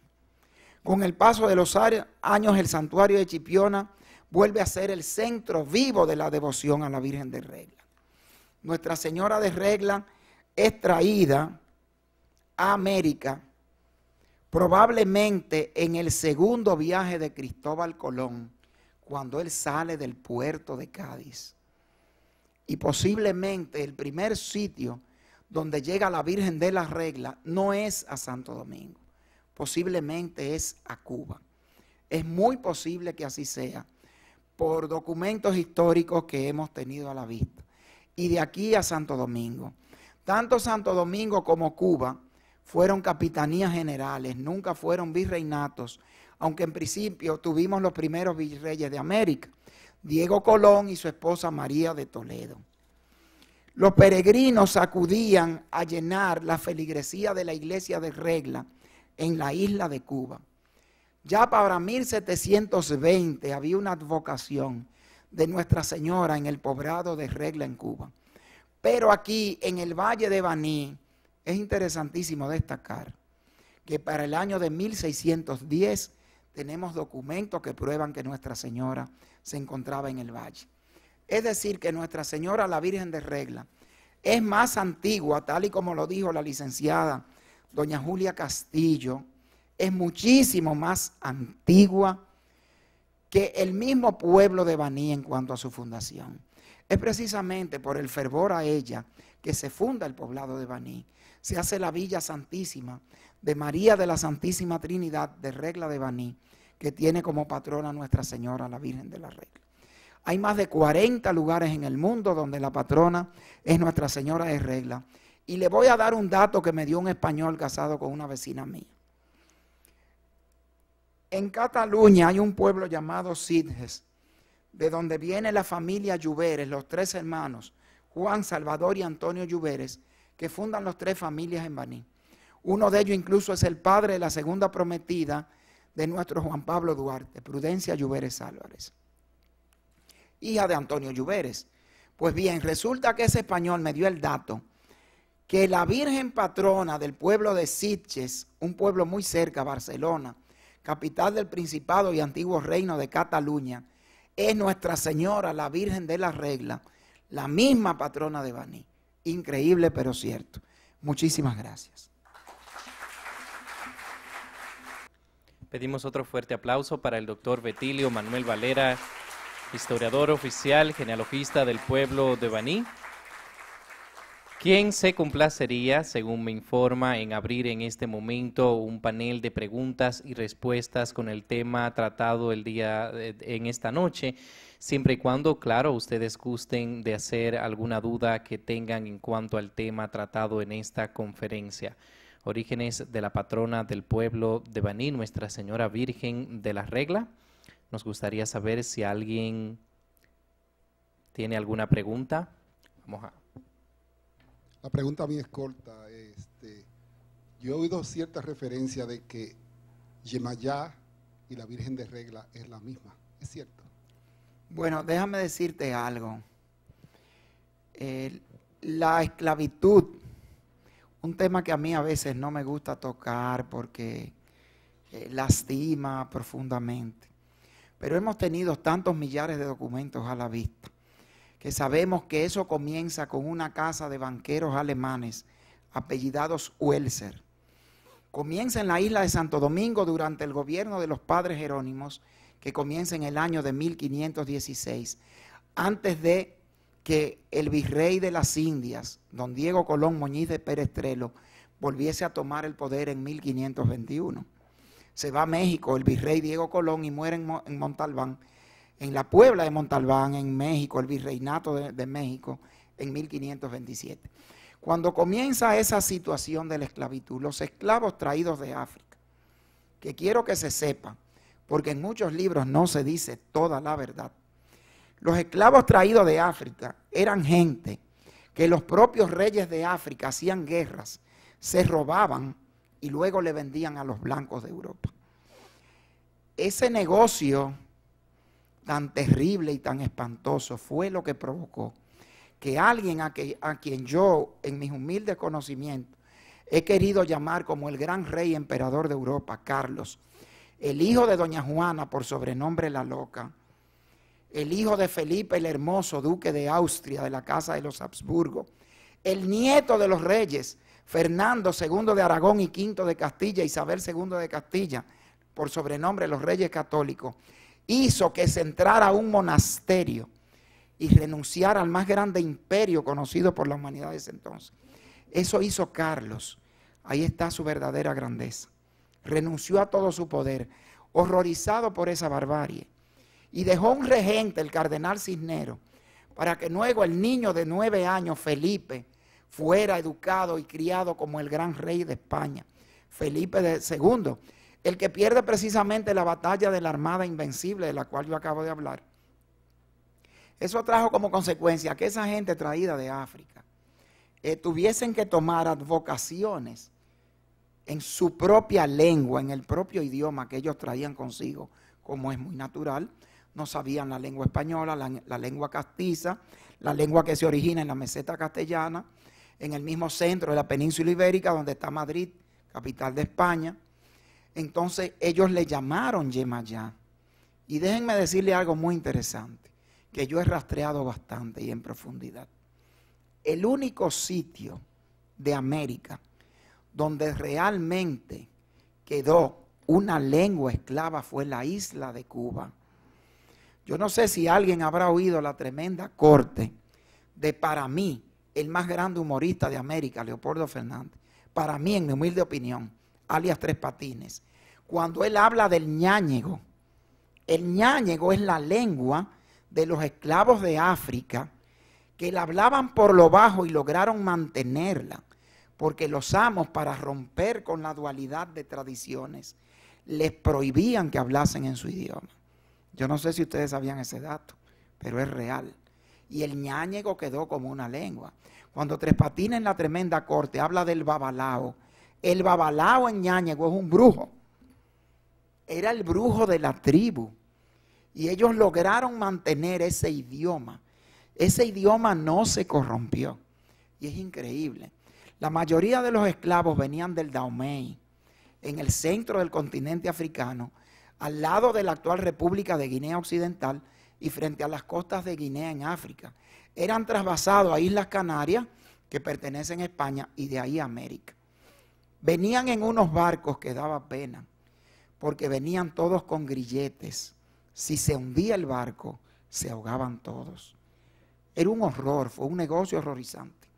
Con el paso de los años, el santuario de Chipiona vuelve a ser el centro vivo de la devoción a la Virgen de Regla. Nuestra Señora de Regla es traída a América probablemente en el segundo viaje de Cristóbal Colón, cuando él sale del puerto de Cádiz y posiblemente el primer sitio donde llega la Virgen de la Regla no es a Santo Domingo, posiblemente es a Cuba. Es muy posible que así sea por documentos históricos que hemos tenido a la vista. Y de aquí a Santo Domingo. Tanto Santo Domingo como Cuba fueron capitanías generales, nunca fueron virreinatos, aunque en principio tuvimos los primeros virreyes de América. Diego Colón y su esposa María de Toledo. Los peregrinos acudían a llenar la feligresía de la iglesia de Regla en la isla de Cuba. Ya para 1720 había una advocación de Nuestra Señora en el poblado de Regla en Cuba. Pero aquí en el Valle de Baní es interesantísimo destacar que para el año de 1610 tenemos documentos que prueban que Nuestra Señora se encontraba en el valle. Es decir, que Nuestra Señora, la Virgen de Regla, es más antigua, tal y como lo dijo la licenciada doña Julia Castillo, es muchísimo más antigua que el mismo pueblo de Baní en cuanto a su fundación. Es precisamente por el fervor a ella que se funda el poblado de Baní. Se hace la Villa Santísima de María de la Santísima Trinidad de Regla de Baní, que tiene como patrona Nuestra Señora, la Virgen de la Regla. Hay más de 40 lugares en el mundo donde la patrona es Nuestra Señora de Regla. Y le voy a dar un dato que me dio un español casado con una vecina mía. En Cataluña hay un pueblo llamado Sidges, de donde viene la familia Lluveres, los tres hermanos, Juan, Salvador y Antonio Lluveres, que fundan los tres familias en Baní. Uno de ellos incluso es el padre de la segunda prometida de nuestro Juan Pablo Duarte, Prudencia Lluveres Álvarez, hija de Antonio Lluveres. Pues bien, resulta que ese español me dio el dato que la Virgen patrona del pueblo de Sitges, un pueblo muy cerca a Barcelona, capital del Principado y antiguo reino de Cataluña, es Nuestra Señora, la Virgen de la Regla, la misma patrona de Baní. Increíble, pero cierto. Muchísimas gracias. Pedimos otro fuerte aplauso para el doctor Betilio Manuel Valera, historiador oficial, genealogista del pueblo de Baní, quien se complacería, según me informa, en abrir en este momento un panel de preguntas y respuestas con el tema tratado el día eh, en esta noche, siempre y cuando, claro, ustedes gusten de hacer alguna duda que tengan en cuanto al tema tratado en esta conferencia. Orígenes de la patrona del pueblo de Baní, Nuestra Señora Virgen de la Regla. Nos gustaría saber si alguien tiene alguna pregunta. Vamos a. La pregunta mí es corta. Este, yo he oído cierta referencia de que Yemayá y la Virgen de Regla es la misma. ¿Es cierto? Bueno, déjame decirte algo. la esclavitud un tema que a mí a veces no me gusta tocar porque eh, lastima profundamente. Pero hemos tenido tantos millares de documentos a la vista que sabemos que eso comienza con una casa de banqueros alemanes apellidados Welser. Comienza en la isla de Santo Domingo durante el gobierno de los padres Jerónimos, que comienza en el año de 1516, antes de que el virrey de las Indias, don Diego Colón Moñiz de Perestrelo, volviese a tomar el poder en 1521. Se va a México el virrey Diego Colón y muere en, Montalbán, en la Puebla de Montalbán, en México, el virreinato de México, en 1527. Cuando comienza esa situación de la esclavitud, los esclavos traídos de África, que quiero que se sepa, porque en muchos libros no se dice toda la verdad, los esclavos traídos de África eran gente que los propios reyes de África hacían guerras, se robaban y luego le vendían a los blancos de Europa. Ese negocio tan terrible y tan espantoso fue lo que provocó que alguien a, quien yo, en mis humildes conocimientos, he querido llamar como el gran rey emperador de Europa, Carlos, el hijo de doña Juana por sobrenombre la loca, el hijo de Felipe el Hermoso, duque de Austria, de la casa de los Habsburgo, el nieto de los reyes, Fernando II de Aragón y V de Castilla, Isabel II de Castilla, por sobrenombre los reyes católicos, hizo que se entrara a un monasterio y renunciara al más grande imperio conocido por la humanidad de ese entonces. Eso hizo Carlos. Ahí está su verdadera grandeza. Renunció a todo su poder, horrorizado por esa barbarie y dejó un regente, el cardenal Cisnero, para que luego el niño de nueve años, Felipe, fuera educado y criado como el gran rey de España, Felipe II, el que pierde precisamente la batalla de la Armada Invencible de la cual yo acabo de hablar. Eso trajo como consecuencia que esa gente traída de África eh, tuviesen que tomar advocaciones en su propia lengua, en el propio idioma que ellos traían consigo, como es muy natural, no sabían la lengua española, la, lengua castiza, la lengua que se origina en la meseta castellana, en el mismo centro de la península ibérica donde está Madrid, capital de España. Entonces ellos le llamaron Yemayá. Y déjenme decirle algo muy interesante, que yo he rastreado bastante y en profundidad. El único sitio de América donde realmente quedó una lengua esclava fue la isla de Cuba yo no sé si alguien habrá oído la tremenda corte de para mí, el más grande humorista de América, Leopoldo Fernández. Para mí, en mi humilde opinión, alias Tres Patines. Cuando él habla del ñáñego, el ñáñego es la lengua de los esclavos de África que la hablaban por lo bajo y lograron mantenerla, porque los amos para romper con la dualidad de tradiciones les prohibían que hablasen en su idioma. Yo no sé si ustedes sabían ese dato, pero es real. Y el ñáñego quedó como una lengua. Cuando Trespatina en la tremenda corte habla del babalao, el babalao en ñáñego es un brujo. Era el brujo de la tribu. Y ellos lograron mantener ese idioma. Ese idioma no se corrompió. Y es increíble. La mayoría de los esclavos venían del Daumei, en el centro del continente africano, al lado de la actual República de Guinea Occidental y frente a las costas de Guinea en África. Eran trasvasados a Islas Canarias, que pertenecen a España, y de ahí a América. Venían en unos barcos que daba pena, porque venían todos con grilletes. Si se hundía el barco, se ahogaban todos. Era un horror, fue un negocio horrorizante.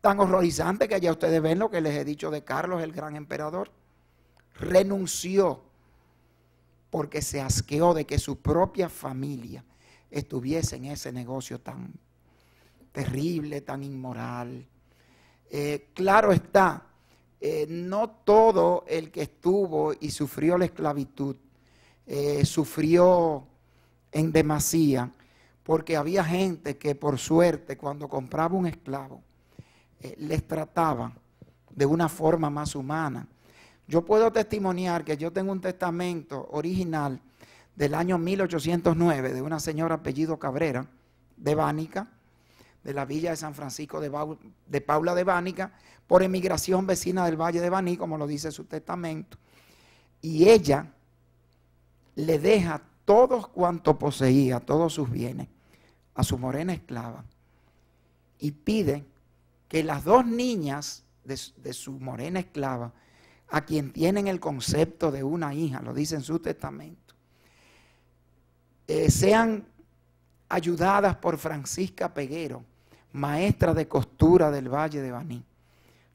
Tan horrorizante que ya ustedes ven lo que les he dicho de Carlos, el gran emperador. Renunció porque se asqueó de que su propia familia estuviese en ese negocio tan terrible, tan inmoral. Eh, claro está, eh, no todo el que estuvo y sufrió la esclavitud eh, sufrió en demasía, porque había gente que por suerte cuando compraba un esclavo les trataba de una forma más humana yo puedo testimoniar que yo tengo un testamento original del año 1809 de una señora apellido Cabrera, de Bánica, de la villa de San Francisco de, Paula de Bánica, por emigración vecina del Valle de Baní, como lo dice su testamento. Y ella le deja todo cuanto poseía, todos sus bienes, a su morena esclava. Y pide que las dos niñas de su morena esclava a quien tienen el concepto de una hija, lo dice en su testamento, eh, sean ayudadas por Francisca Peguero, maestra de costura del Valle de Baní.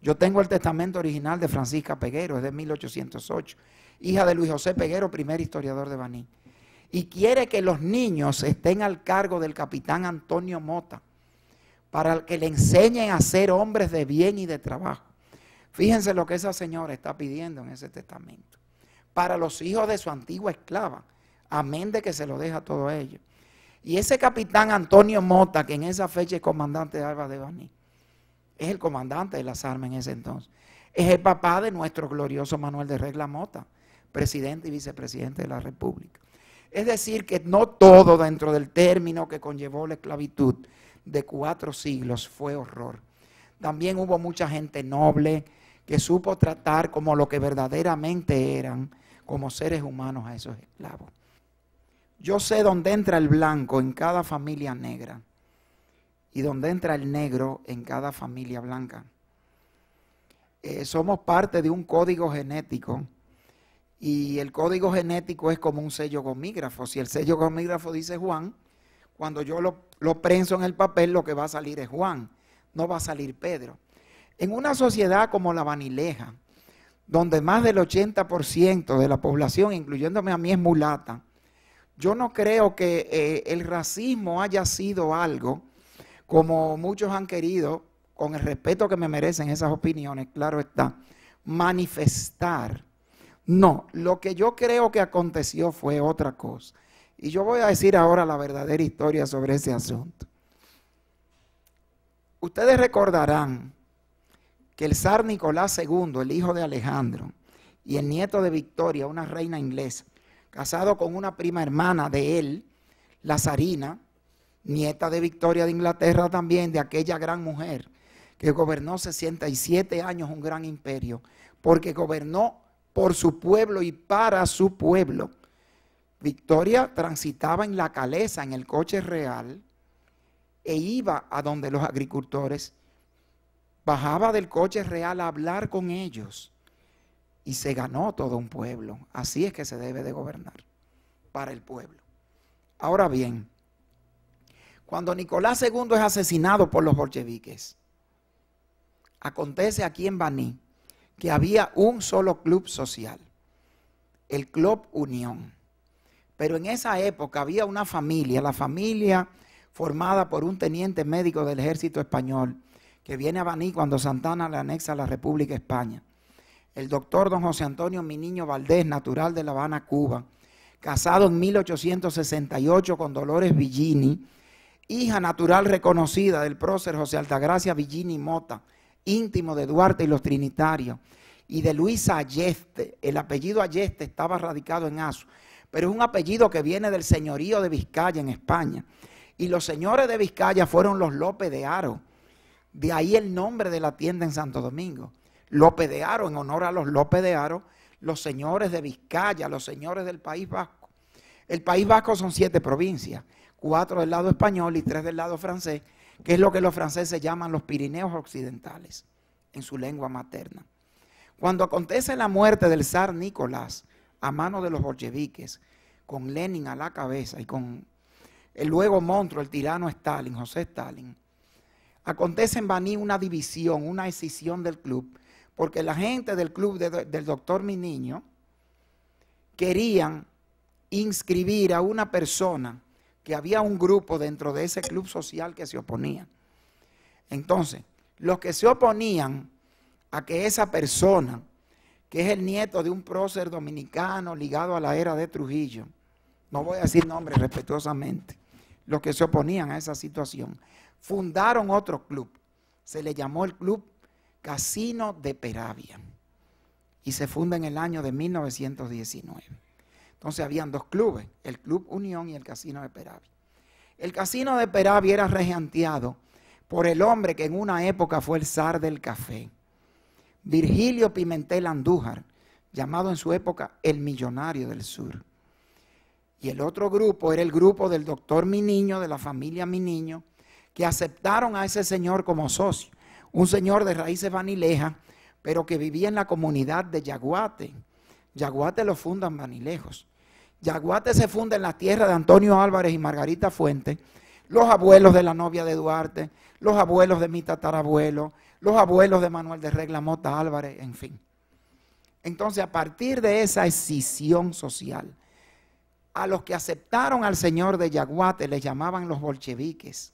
Yo tengo el testamento original de Francisca Peguero, es de 1808, hija de Luis José Peguero, primer historiador de Baní. Y quiere que los niños estén al cargo del capitán Antonio Mota para que le enseñen a ser hombres de bien y de trabajo. Fíjense lo que esa señora está pidiendo en ese testamento. Para los hijos de su antigua esclava. Amén de que se lo deja todo ellos. Y ese capitán Antonio Mota, que en esa fecha es comandante de Alba de Baní, es el comandante de las armas en ese entonces, es el papá de nuestro glorioso Manuel de Regla Mota, presidente y vicepresidente de la República. Es decir, que no todo dentro del término que conllevó la esclavitud de cuatro siglos fue horror. También hubo mucha gente noble, que supo tratar como lo que verdaderamente eran como seres humanos a esos esclavos. Yo sé dónde entra el blanco en cada familia negra y dónde entra el negro en cada familia blanca. Eh, somos parte de un código genético y el código genético es como un sello gomígrafo. Si el sello gomígrafo dice Juan, cuando yo lo, lo prenso en el papel lo que va a salir es Juan, no va a salir Pedro. En una sociedad como la Vanileja, donde más del 80% de la población, incluyéndome a mí, es mulata, yo no creo que eh, el racismo haya sido algo, como muchos han querido, con el respeto que me merecen esas opiniones, claro está, manifestar. No, lo que yo creo que aconteció fue otra cosa. Y yo voy a decir ahora la verdadera historia sobre ese asunto. Ustedes recordarán que el zar Nicolás II, el hijo de Alejandro, y el nieto de Victoria, una reina inglesa, casado con una prima hermana de él, la zarina, nieta de Victoria de Inglaterra también, de aquella gran mujer que gobernó 67 años un gran imperio, porque gobernó por su pueblo y para su pueblo. Victoria transitaba en la caleza, en el coche real, e iba a donde los agricultores bajaba del coche real a hablar con ellos y se ganó todo un pueblo. Así es que se debe de gobernar para el pueblo. Ahora bien, cuando Nicolás II es asesinado por los bolcheviques, acontece aquí en Baní que había un solo club social, el Club Unión. Pero en esa época había una familia, la familia formada por un teniente médico del ejército español que viene a Baní cuando Santana le anexa a la República España. El doctor don José Antonio Miniño Valdés, natural de La Habana, Cuba, casado en 1868 con Dolores Villini, hija natural reconocida del prócer José Altagracia Villini Mota, íntimo de Duarte y los Trinitarios, y de Luisa Ayeste. El apellido Ayeste estaba radicado en Azu, pero es un apellido que viene del señorío de Vizcaya en España. Y los señores de Vizcaya fueron los López de Aro, de ahí el nombre de la tienda en Santo Domingo. López de Aro, en honor a los López de Aro, los señores de Vizcaya, los señores del País Vasco. El País Vasco son siete provincias, cuatro del lado español y tres del lado francés, que es lo que los franceses llaman los Pirineos Occidentales, en su lengua materna. Cuando acontece la muerte del zar Nicolás a mano de los bolcheviques, con Lenin a la cabeza y con el luego monstruo, el tirano Stalin, José Stalin, Acontece en Baní una división, una escisión del club, porque la gente del club del doctor Mi Niño querían inscribir a una persona que había un grupo dentro de ese club social que se oponía. Entonces, los que se oponían a que esa persona, que es el nieto de un prócer dominicano ligado a la era de Trujillo, no voy a decir nombres respetuosamente, los que se oponían a esa situación, fundaron otro club. Se le llamó el Club Casino de Peravia. Y se funda en el año de 1919. Entonces habían dos clubes, el Club Unión y el Casino de Peravia. El Casino de Peravia era regenteado por el hombre que en una época fue el zar del café, Virgilio Pimentel Andújar, llamado en su época el Millonario del Sur. Y el otro grupo era el grupo del doctor Niño, de la familia Niño que aceptaron a ese señor como socio, un señor de raíces vanilejas, pero que vivía en la comunidad de Yaguate. Yaguate lo fundan vanilejos. Yaguate se funda en la tierra de Antonio Álvarez y Margarita Fuente, los abuelos de la novia de Duarte, los abuelos de mi tatarabuelo, los abuelos de Manuel de Regla Mota Álvarez, en fin. Entonces, a partir de esa escisión social, a los que aceptaron al señor de Yaguate les llamaban los bolcheviques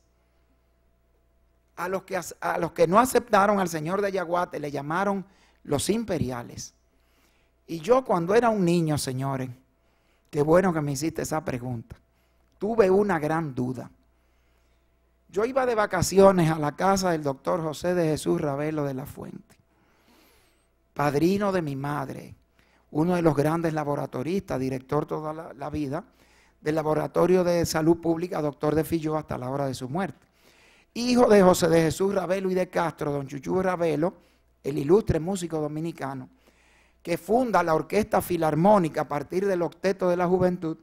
a los, que, a los que no aceptaron al Señor de Yaguate le llamaron los imperiales. Y yo cuando era un niño, señores, qué bueno que me hiciste esa pregunta, tuve una gran duda. Yo iba de vacaciones a la casa del doctor José de Jesús Ravelo de la Fuente, padrino de mi madre, uno de los grandes laboratoristas, director toda la, vida del Laboratorio de Salud Pública, doctor de Filló, hasta la hora de su muerte hijo de José de Jesús Ravelo y de Castro, don Chuchu Ravelo, el ilustre músico dominicano, que funda la Orquesta Filarmónica a partir del Octeto de la Juventud,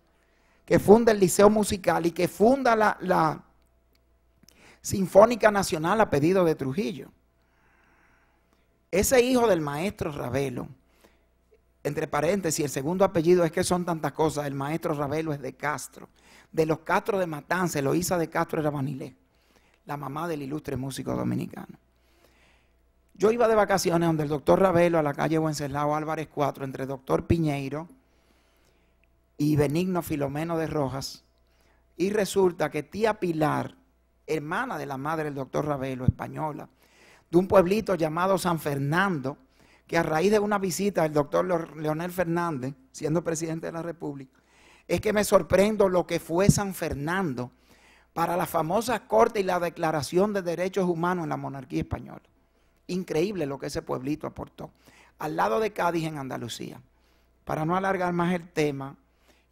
que funda el Liceo Musical y que funda la, Sinfónica Nacional a pedido de Trujillo. Ese hijo del maestro Ravelo, entre paréntesis, el segundo apellido es que son tantas cosas, el maestro Ravelo es de Castro, de los Castro de Matanza, hizo de Castro era Banilé la mamá del ilustre músico dominicano. Yo iba de vacaciones donde el doctor Ravelo a la calle Wenceslao Álvarez 4, entre doctor Piñeiro y Benigno Filomeno de Rojas, y resulta que tía Pilar, hermana de la madre del doctor Ravelo, española, de un pueblito llamado San Fernando, que a raíz de una visita del doctor Leonel Fernández, siendo presidente de la República, es que me sorprendo lo que fue San Fernando para la famosa corte y la declaración de derechos humanos en la monarquía española. Increíble lo que ese pueblito aportó. Al lado de Cádiz, en Andalucía. Para no alargar más el tema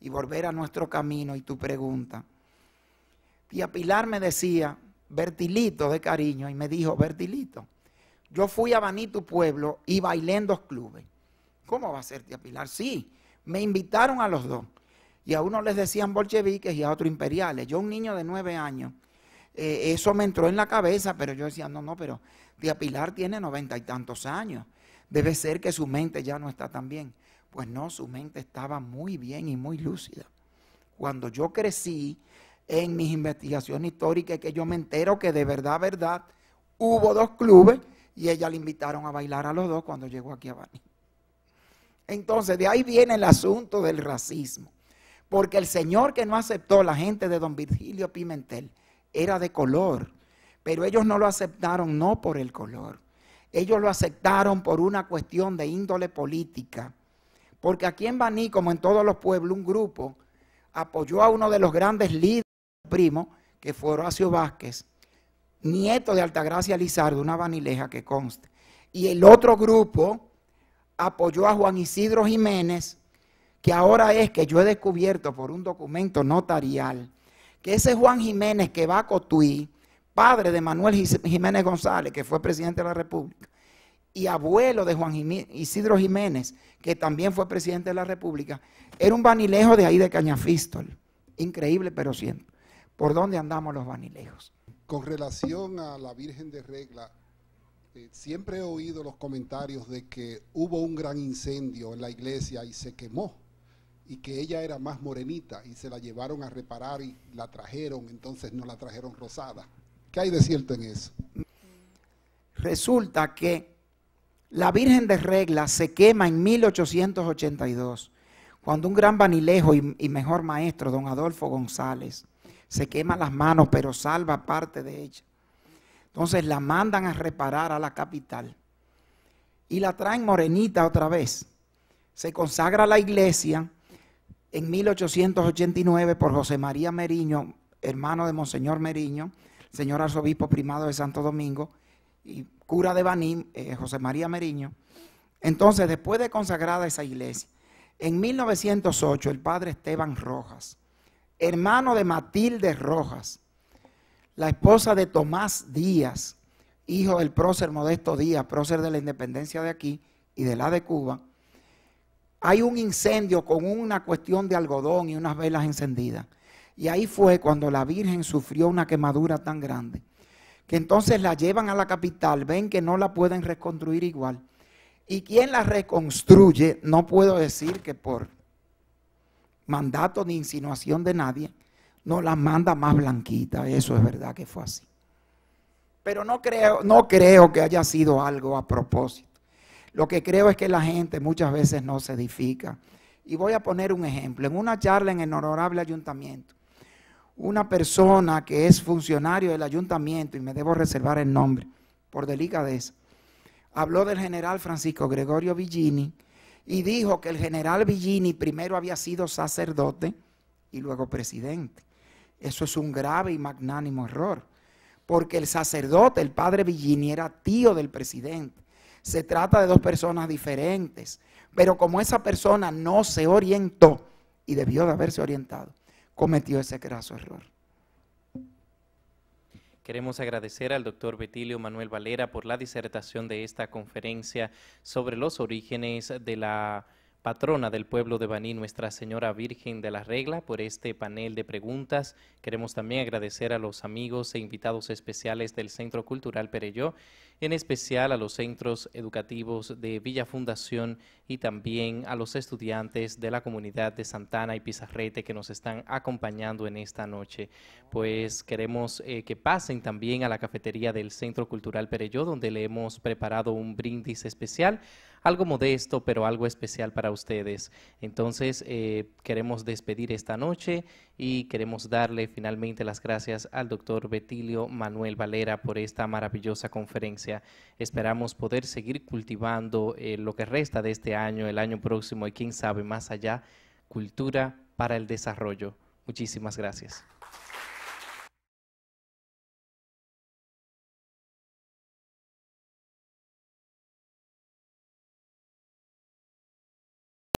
y volver a nuestro camino y tu pregunta. Tía Pilar me decía, Bertilito de cariño, y me dijo, Bertilito, yo fui a Baní, tu pueblo, y bailé en dos clubes. ¿Cómo va a ser, tía Pilar? Sí, me invitaron a los dos y a uno les decían bolcheviques y a otros imperiales. Yo, un niño de nueve años, eh, eso me entró en la cabeza, pero yo decía, no, no, pero tía Pilar tiene noventa y tantos años. Debe ser que su mente ya no está tan bien. Pues no, su mente estaba muy bien y muy lúcida. Cuando yo crecí en mis investigaciones históricas, que yo me entero que de verdad, verdad, hubo dos clubes y ella le invitaron a bailar a los dos cuando llegó aquí a Bani. Entonces, de ahí viene el asunto del racismo. Porque el señor que no aceptó la gente de don Virgilio Pimentel era de color, pero ellos no lo aceptaron no por el color, ellos lo aceptaron por una cuestión de índole política. Porque aquí en Baní, como en todos los pueblos, un grupo apoyó a uno de los grandes líderes, primos, que fue Horacio Vázquez, nieto de Altagracia Lizardo, una banileja que conste. Y el otro grupo apoyó a Juan Isidro Jiménez, y ahora es que yo he descubierto por un documento notarial que ese Juan Jiménez que va a Cotuí, padre de Manuel Jiménez González, que fue presidente de la República, y abuelo de Juan Isidro Jiménez, que también fue presidente de la República, era un vanilejo de ahí de Cañafístol. Increíble, pero siento. ¿Por dónde andamos los vanilejos? Con relación a la Virgen de Regla, eh, siempre he oído los comentarios de que hubo un gran incendio en la iglesia y se quemó y que ella era más morenita y se la llevaron a reparar y la trajeron, entonces no la trajeron rosada. ¿Qué hay de cierto en eso? Resulta que la Virgen de Regla se quema en 1882, cuando un gran vanilejo y, y mejor maestro, don Adolfo González, se quema las manos, pero salva parte de ella. Entonces la mandan a reparar a la capital y la traen morenita otra vez. Se consagra a la iglesia en 1889 por José María Meriño, hermano de Monseñor Meriño, señor arzobispo primado de Santo Domingo y cura de Banín, eh, José María Meriño. Entonces, después de consagrada esa iglesia, en 1908 el padre Esteban Rojas, hermano de Matilde Rojas, la esposa de Tomás Díaz, hijo del prócer Modesto Díaz, prócer de la independencia de aquí y de la de Cuba, hay un incendio con una cuestión de algodón y unas velas encendidas. Y ahí fue cuando la Virgen sufrió una quemadura tan grande, que entonces la llevan a la capital, ven que no la pueden reconstruir igual. Y quien la reconstruye, no puedo decir que por mandato ni insinuación de nadie, no la manda más blanquita, eso es verdad que fue así. Pero no creo, no creo que haya sido algo a propósito. Lo que creo es que la gente muchas veces no se edifica. Y voy a poner un ejemplo. En una charla en el honorable ayuntamiento, una persona que es funcionario del ayuntamiento, y me debo reservar el nombre por delicadeza, habló del general Francisco Gregorio Villini y dijo que el general Villini primero había sido sacerdote y luego presidente. Eso es un grave y magnánimo error, porque el sacerdote, el padre Villini, era tío del presidente. Se trata de dos personas diferentes. Pero como esa persona no se orientó y debió de haberse orientado, cometió ese graso error. Queremos agradecer al doctor Betilio Manuel Valera por la disertación de esta conferencia sobre los orígenes de la patrona del pueblo de Baní, Nuestra Señora Virgen de la Regla, por este panel de preguntas. Queremos también agradecer a los amigos e invitados especiales del Centro Cultural Pereyó, en especial a los centros educativos de Villa Fundación y también a los estudiantes de la comunidad de Santana y Pizarrete que nos están acompañando en esta noche. Pues queremos eh, que pasen también a la cafetería del Centro Cultural Pereyó, donde le hemos preparado un brindis especial algo modesto, pero algo especial para ustedes. Entonces, eh, queremos despedir esta noche y queremos darle finalmente las gracias al doctor Betilio Manuel Valera por esta maravillosa conferencia. Esperamos poder seguir cultivando eh, lo que resta de este año, el año próximo y quién sabe más allá, cultura para el desarrollo. Muchísimas gracias.